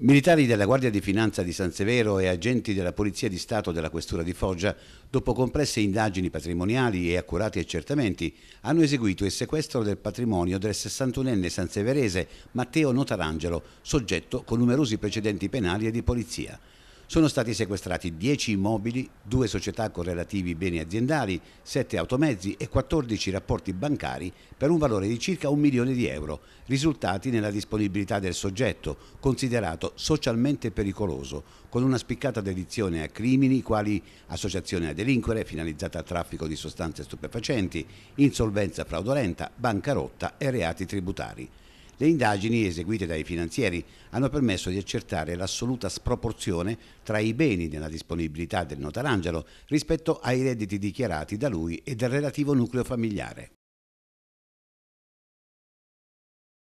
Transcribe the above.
Militari della Guardia di Finanza di San Severo e agenti della Polizia di Stato della Questura di Foggia, dopo complesse indagini patrimoniali e accurati accertamenti, hanno eseguito il sequestro del patrimonio del 61enne sanseverese Matteo Notarangelo, soggetto con numerosi precedenti penali e di polizia. Sono stati sequestrati 10 immobili, 2 società con relativi beni aziendali, 7 automezzi e 14 rapporti bancari per un valore di circa un milione di euro, risultati nella disponibilità del soggetto, considerato socialmente pericoloso, con una spiccata dedizione a crimini quali associazione a delinquere finalizzata al traffico di sostanze stupefacenti, insolvenza fraudolenta, bancarotta e reati tributari. Le indagini eseguite dai finanzieri hanno permesso di accertare l'assoluta sproporzione tra i beni nella disponibilità del notarangelo rispetto ai redditi dichiarati da lui e dal relativo nucleo familiare.